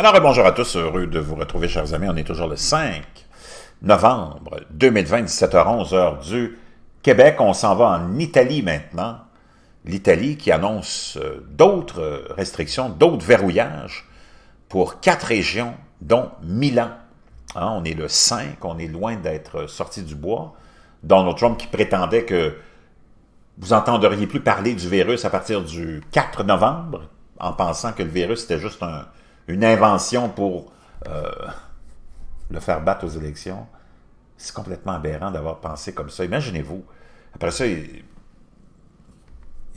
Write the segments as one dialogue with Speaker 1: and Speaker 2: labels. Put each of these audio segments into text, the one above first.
Speaker 1: Alors, bonjour à tous, heureux de vous retrouver, chers amis. On est toujours le 5 novembre 2020, 17h11, heure du Québec. On s'en va en Italie maintenant. L'Italie qui annonce euh, d'autres restrictions, d'autres verrouillages pour quatre régions, dont Milan. Hein, on est le 5, on est loin d'être sorti du bois. Donald Trump qui prétendait que vous entendriez plus parler du virus à partir du 4 novembre, en pensant que le virus était juste un, une invention pour euh, le faire battre aux élections. C'est complètement aberrant d'avoir pensé comme ça. Imaginez-vous. Après ça, il,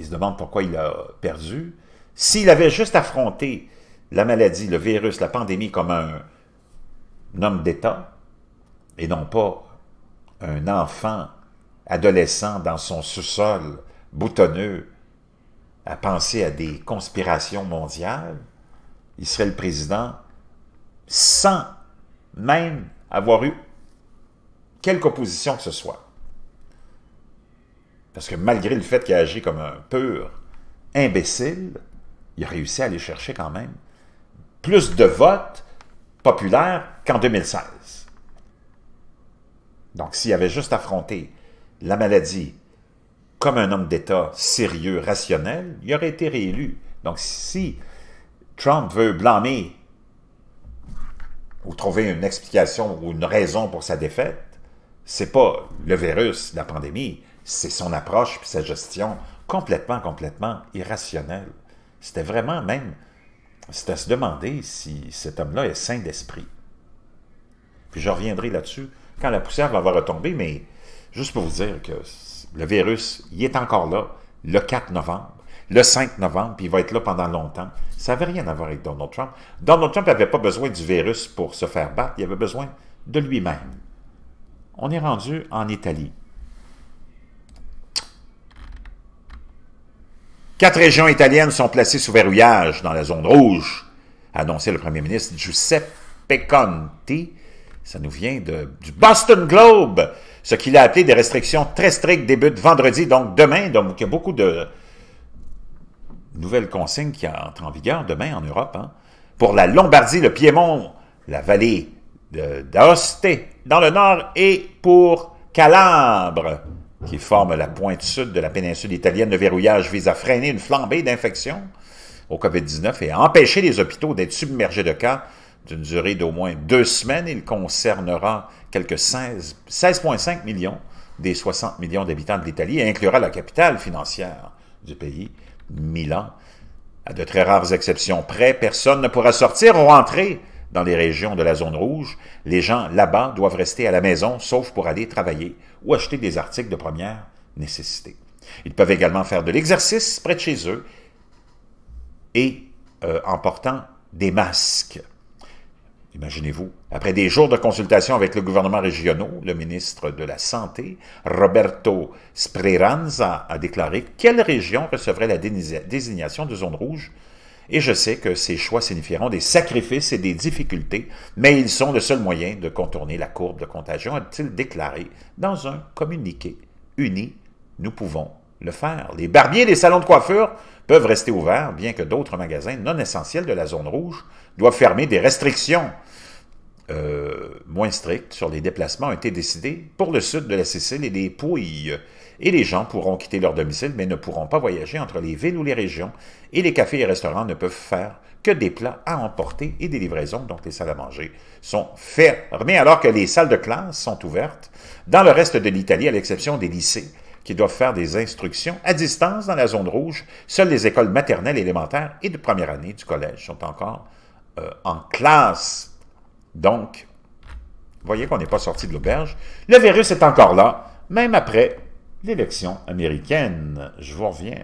Speaker 1: se demande pourquoi il a perdu. S'il avait juste affronté la maladie, le virus, la pandémie comme un homme d'État, et non pas un enfant adolescent dans son sous-sol boutonneux à penser à des conspirations mondiales, il serait le président sans même avoir eu quelque opposition que ce soit. Parce que malgré le fait qu'il a agi comme un pur imbécile, il a réussi à aller chercher quand même plus de votes populaires qu'en 2016. Donc s'il avait juste affronté la maladie comme un homme d'État sérieux, rationnel, il aurait été réélu. Donc si Trump veut blâmer ou trouver une explication ou une raison pour sa défaite, c'est pas le virus, la pandémie, c'est son approche puis sa gestion complètement, complètement irrationnelle. C'était vraiment même, c'était à se demander si cet homme-là est sain d'esprit. Puis je reviendrai là-dessus quand la poussière va retomber, mais juste pour vous dire que le virus, il est encore là, le 4 novembre le 5 novembre, puis il va être là pendant longtemps. Ça n'avait rien à voir avec Donald Trump. Donald Trump n'avait pas besoin du virus pour se faire battre, il avait besoin de lui-même. On est rendu en Italie. Quatre régions italiennes sont placées sous verrouillage dans la zone rouge, a annoncé le premier ministre Giuseppe Conte. Ça nous vient du Boston Globe, ce qu'il a appelé des restrictions très strictes début de vendredi, donc demain, donc il y a beaucoup de, nouvelle consigne qui entre en vigueur demain en Europe, hein. pour la Lombardie, le Piémont, la vallée d'Aoste dans le nord et pour Calabre, qui forme la pointe sud de la péninsule italienne. Le verrouillage vise à freiner une flambée d'infections au COVID-19 et à empêcher les hôpitaux d'être submergés de cas d'une durée d'au moins deux semaines. Il concernera quelques 16,5 millions des 60 millions d'habitants de l'Italie et inclura la capitale financière du pays, Milan. À de très rares exceptions près, personne ne pourra sortir ou rentrer dans les régions de la zone rouge. Les gens là-bas doivent rester à la maison, sauf pour aller travailler ou acheter des articles de première nécessité. Ils peuvent également faire de l'exercice près de chez eux et euh, en portant des masques. Imaginez-vous, après des jours de consultation avec le gouvernement régional, le ministre de la Santé, Roberto Speranza, a déclaré quelle région recevrait la désignation de zone rouge. Et je sais que ces choix signifieront des sacrifices et des difficultés, mais ils sont le seul moyen de contourner la courbe de contagion, a-t-il déclaré dans un communiqué. Unis, nous pouvons le faire. Les barbiers des salons de coiffure peuvent rester ouverts, bien que d'autres magasins non essentiels de la zone rouge doivent fermer. Des restrictions euh, moins strictes sur les déplacements ont été décidées pour le sud de la Sicile et des Pouilles. Et les gens pourront quitter leur domicile, mais ne pourront pas voyager entre les villes ou les régions. Et les cafés et restaurants ne peuvent faire que des plats à emporter et des livraisons, donc les salles à manger, sont fermées alors que les salles de classe sont ouvertes dans le reste de l'Italie, à l'exception des lycées qui doivent faire des instructions à distance dans la zone rouge. Seules les écoles maternelles, élémentaires et de première année du collège sont encore euh, en classe. Donc, voyez qu'on n'est pas sorti de l'auberge. Le virus est encore là, même après l'élection américaine. Je vous reviens